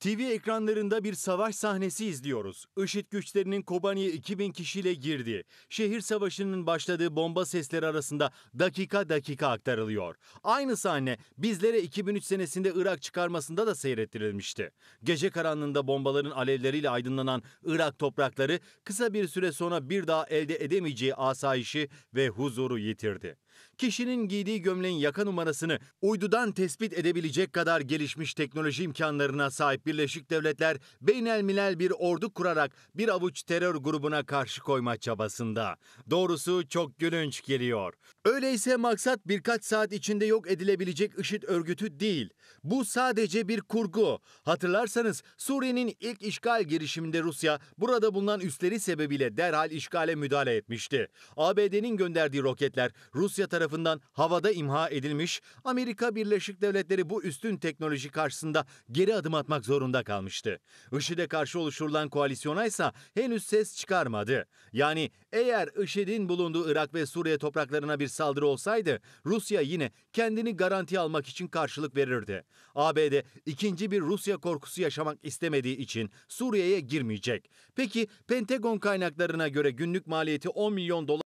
TV ekranlarında bir savaş sahnesi izliyoruz. IŞİD güçlerinin Kobani'ye 2000 kişiyle girdiği, şehir savaşının başladığı bomba sesleri arasında dakika dakika aktarılıyor. Aynı sahne bizlere 2003 senesinde Irak çıkarmasında da seyrettirilmişti. Gece karanlığında bombaların alevleriyle aydınlanan Irak toprakları kısa bir süre sonra bir daha elde edemeyeceği asayişi ve huzuru yitirdi kişinin giydiği gömleğin yaka numarasını uydudan tespit edebilecek kadar gelişmiş teknoloji imkanlarına sahip Birleşik Devletler beynelmilel bir ordu kurarak bir avuç terör grubuna karşı koyma çabasında. Doğrusu çok gülünç geliyor. Öyleyse maksat birkaç saat içinde yok edilebilecek IŞİD örgütü değil. Bu sadece bir kurgu. Hatırlarsanız Suriye'nin ilk işgal girişiminde Rusya burada bulunan üstleri sebebiyle derhal işgale müdahale etmişti. ABD'nin gönderdiği roketler Rusya tarafından havada imha edilmiş, Amerika Birleşik Devletleri bu üstün teknoloji karşısında geri adım atmak zorunda kalmıştı. IŞİD'e karşı oluşturulan koalisyona ise henüz ses çıkarmadı. Yani eğer IŞİD'in bulunduğu Irak ve Suriye topraklarına bir saldırı olsaydı Rusya yine kendini garanti almak için karşılık verirdi. ABD ikinci bir Rusya korkusu yaşamak istemediği için Suriye'ye girmeyecek. Peki Pentagon kaynaklarına göre günlük maliyeti 10 milyon dolar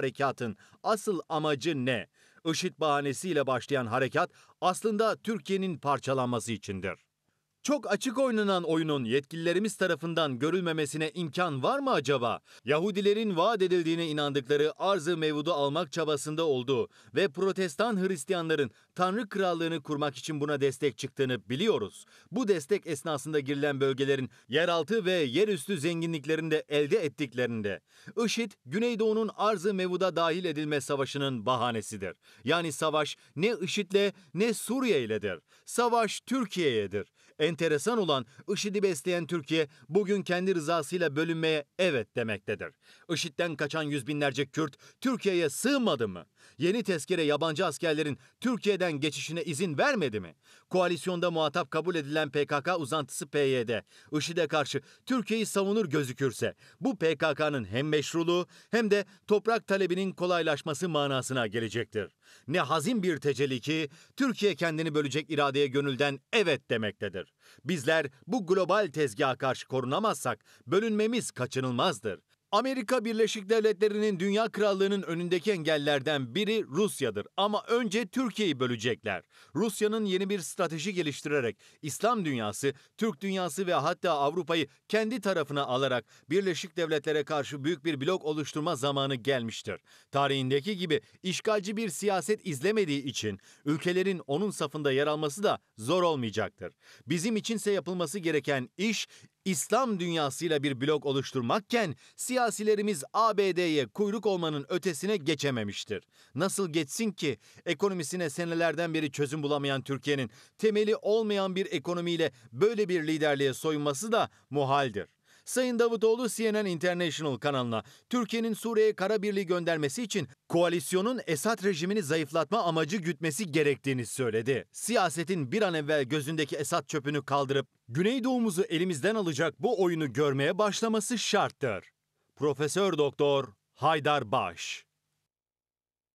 harekatın asıl amacı ne? IŞİD bahanesiyle başlayan harekat aslında Türkiye'nin parçalanması içindir. Çok açık oynanan oyunun yetkililerimiz tarafından görülmemesine imkan var mı acaba? Yahudilerin vaat edildiğine inandıkları arzı mevcudu almak çabasında olduğu ve protestan Hristiyanların Tanrı Krallığını kurmak için buna destek çıktığını biliyoruz. Bu destek esnasında girilen bölgelerin yeraltı ve yerüstü zenginliklerinde elde ettiklerinde IŞİD, Güneydoğu'nun arzı mevcuda dahil edilme savaşının bahanesidir. Yani savaş ne IŞİD'le ne Suriye'yledir. Savaş Türkiye'yedir. Enteresan olan IŞİD'i besleyen Türkiye bugün kendi rızasıyla bölünmeye evet demektedir. IŞİD'den kaçan yüz binlerce Kürt Türkiye'ye sığmadı mı? Yeni tezkere yabancı askerlerin Türkiye'den geçişine izin vermedi mi? Koalisyonda muhatap kabul edilen PKK uzantısı PYD, IŞİD'e karşı Türkiye'yi savunur gözükürse bu PKK'nın hem meşruluğu hem de toprak talebinin kolaylaşması manasına gelecektir. Ne hazin bir tecelli ki Türkiye kendini bölecek iradeye gönülden evet demektedir. Bizler bu global tezgaha karşı korunamazsak bölünmemiz kaçınılmazdır. Amerika Birleşik Devletleri'nin dünya krallığının önündeki engellerden biri Rusya'dır ama önce Türkiye'yi bölecekler. Rusya'nın yeni bir strateji geliştirerek İslam dünyası, Türk dünyası ve hatta Avrupa'yı kendi tarafına alarak Birleşik Devletlere karşı büyük bir blok oluşturma zamanı gelmiştir. Tarihindeki gibi işgalci bir siyaset izlemediği için ülkelerin onun safında yer alması da zor olmayacaktır. Bizim içinse yapılması gereken iş İslam dünyasıyla bir blok oluşturmakken siyasilerimiz ABD'ye kuyruk olmanın ötesine geçememiştir. Nasıl geçsin ki ekonomisine senelerden beri çözüm bulamayan Türkiye'nin temeli olmayan bir ekonomiyle böyle bir liderliğe soyunması da muhaldir. Sayın Davutoğlu CNN International kanalına Türkiye'nin Suriye'ye kara birliği göndermesi için koalisyonun Esad rejimini zayıflatma amacı gütmesi gerektiğini söyledi. Siyasetin bir an evvel gözündeki Esad çöpünü kaldırıp Güneydoğumuzu elimizden alacak bu oyunu görmeye başlaması şarttır. Profesör Doktor Haydar Baş